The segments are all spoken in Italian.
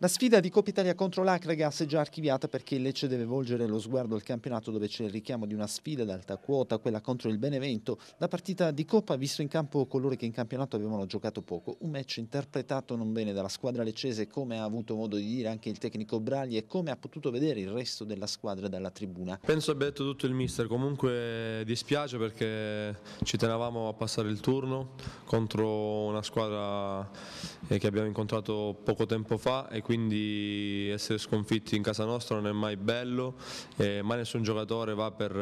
La sfida di Coppa Italia contro l'Acregas è già archiviata perché il Lecce deve volgere lo sguardo al campionato dove c'è il richiamo di una sfida d'alta quota, quella contro il Benevento. La partita di Coppa ha visto in campo coloro che in campionato avevano giocato poco, un match interpretato non bene dalla squadra leccese come ha avuto modo di dire anche il tecnico Bragli e come ha potuto vedere il resto della squadra dalla tribuna. Penso abbia detto tutto il mister, comunque dispiace perché ci tenevamo a passare il turno contro una squadra eh, che abbiamo incontrato poco tempo fa e quindi essere sconfitti in casa nostra non è mai bello, eh, ma nessun giocatore va per,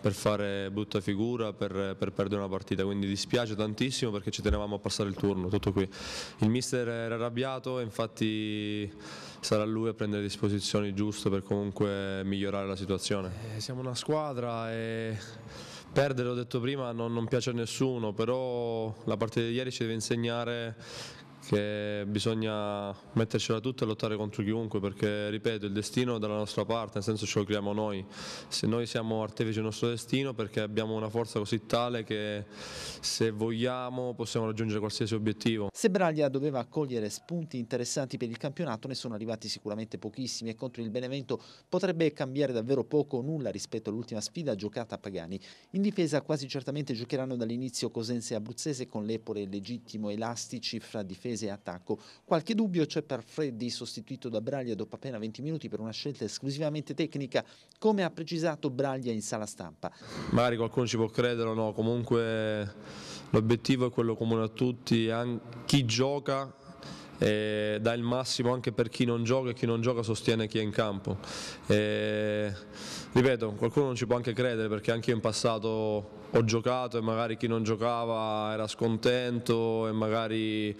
per fare brutta figura, per, per, perdere una partita, quindi dispiace tantissimo perché ci tenevamo a passare il turno, tutto qui. Il mister era arrabbiato e infatti sarà lui a prendere disposizioni giuste per comunque migliorare la situazione. Eh, siamo una squadra e... Perdere, l'ho detto prima, non, non piace a nessuno, però la partita di ieri ci deve insegnare che bisogna mettercela tutta e lottare contro chiunque perché ripeto il destino è dalla nostra parte nel senso ce lo creiamo noi se noi siamo artefici del nostro destino perché abbiamo una forza così tale che se vogliamo possiamo raggiungere qualsiasi obiettivo se Braglia doveva accogliere spunti interessanti per il campionato ne sono arrivati sicuramente pochissimi e contro il Benevento potrebbe cambiare davvero poco o nulla rispetto all'ultima sfida giocata a Pagani in difesa quasi certamente giocheranno dall'inizio Cosenza e Abruzzese con Lepore legittimo elastici fra difesa difesa e attacco. Qualche dubbio c'è per Freddi, sostituito da Braglia dopo appena 20 minuti per una scelta esclusivamente tecnica, come ha precisato Braglia in sala stampa. Magari qualcuno ci può credere o no, comunque l'obiettivo è quello comune a tutti, chi gioca eh, dà il massimo anche per chi non gioca e chi non gioca sostiene chi è in campo. E, eh, ripeto, qualcuno non ci può anche credere perché anche io in passato ho giocato e magari chi non giocava era scontento e magari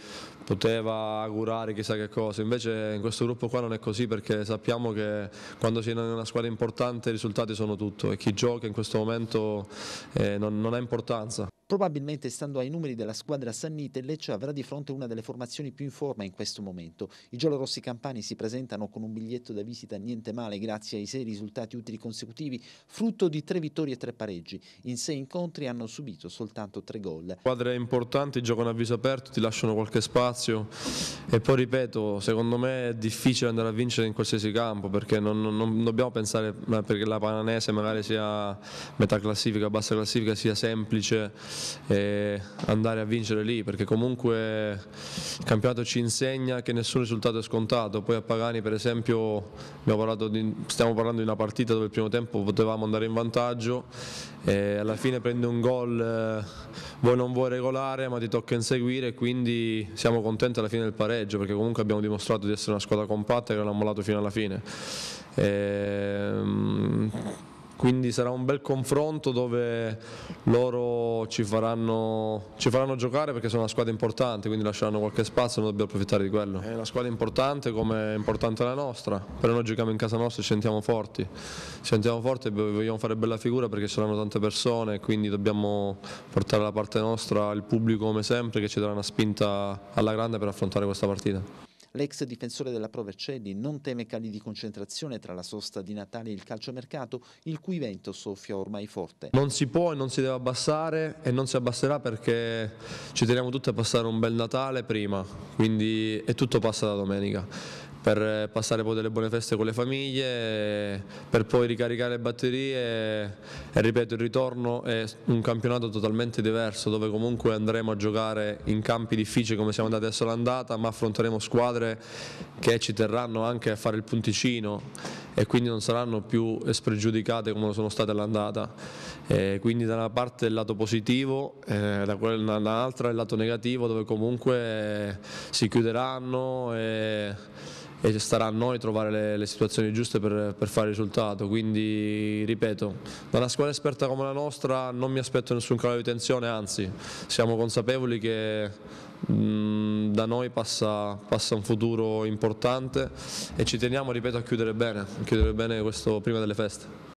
poteva augurare chissà che cosa, invece in questo gruppo qua non è così perché sappiamo che quando si è in una squadra importante i risultati sono tutto e chi gioca in questo momento eh, non, non ha importanza. Probabilmente, stando ai numeri della squadra Sannite, Lecce avrà di fronte una delle formazioni più in forma in questo momento. I giallorossi campani si presentano con un biglietto da visita niente male grazie ai sei risultati utili consecutivi, frutto di tre vittorie e tre pareggi. In sei incontri hanno subito soltanto tre gol. Squadre importanti giocano a viso aperto, ti lasciano qualche spazio e poi ripeto, secondo me è difficile andare a vincere in qualsiasi campo perché non, non, non dobbiamo pensare perché la Pananese magari sia metà classifica, bassa classifica, sia semplice e andare a vincere lì perché comunque il campionato ci insegna che nessun risultato è scontato, poi a Pagani per esempio di, stiamo parlando di una partita dove il primo tempo potevamo andare in vantaggio e alla fine prende un gol eh, voi non vuoi regolare ma ti tocca inseguire quindi siamo contenti alla fine del pareggio perché comunque abbiamo dimostrato di essere una squadra compatta che non ha mollato fino alla fine. E, ehm, quindi sarà un bel confronto dove loro ci faranno, ci faranno, giocare perché sono una squadra importante, quindi lasceranno qualche spazio e noi dobbiamo approfittare di quello. È una squadra importante come è importante la nostra, però noi giochiamo in casa nostra e ci sentiamo forti, ci sentiamo forti e vogliamo fare bella figura perché ci saranno tante persone, quindi dobbiamo portare la parte nostra, il pubblico come sempre che ci darà una spinta alla grande per affrontare questa partita. L'ex difensore della Pro Vercelli non teme cali di concentrazione tra la sosta di Natale e il calciomercato, il cui vento soffia ormai forte. Non si può e non si deve abbassare e non si abbasserà perché ci teniamo tutti a passare un bel Natale prima, quindi e tutto passa da domenica per eh, passare poi delle buone feste con le famiglie, per poi ricaricare le batterie e ripeto il ritorno è un campionato totalmente diverso dove comunque andremo a giocare in campi difficili come siamo andati adesso all'andata ma affronteremo squadre che ci terranno anche a fare il punticino e quindi non saranno più spregiudicate come lo sono state all'andata. quindi da una parte il lato positivo, eh, da quell'altra il lato negativo dove comunque si chiuderanno. E e starà a noi trovare le, le situazioni giuste per, per, fare risultato, quindi ripeto, da una squadra esperta come la nostra non mi aspetto nessun calo di tensione, anzi siamo consapevoli che mm, da noi passa, passa, un futuro importante e ci teniamo, ripeto, a chiudere bene, a chiudere bene questo prima delle feste.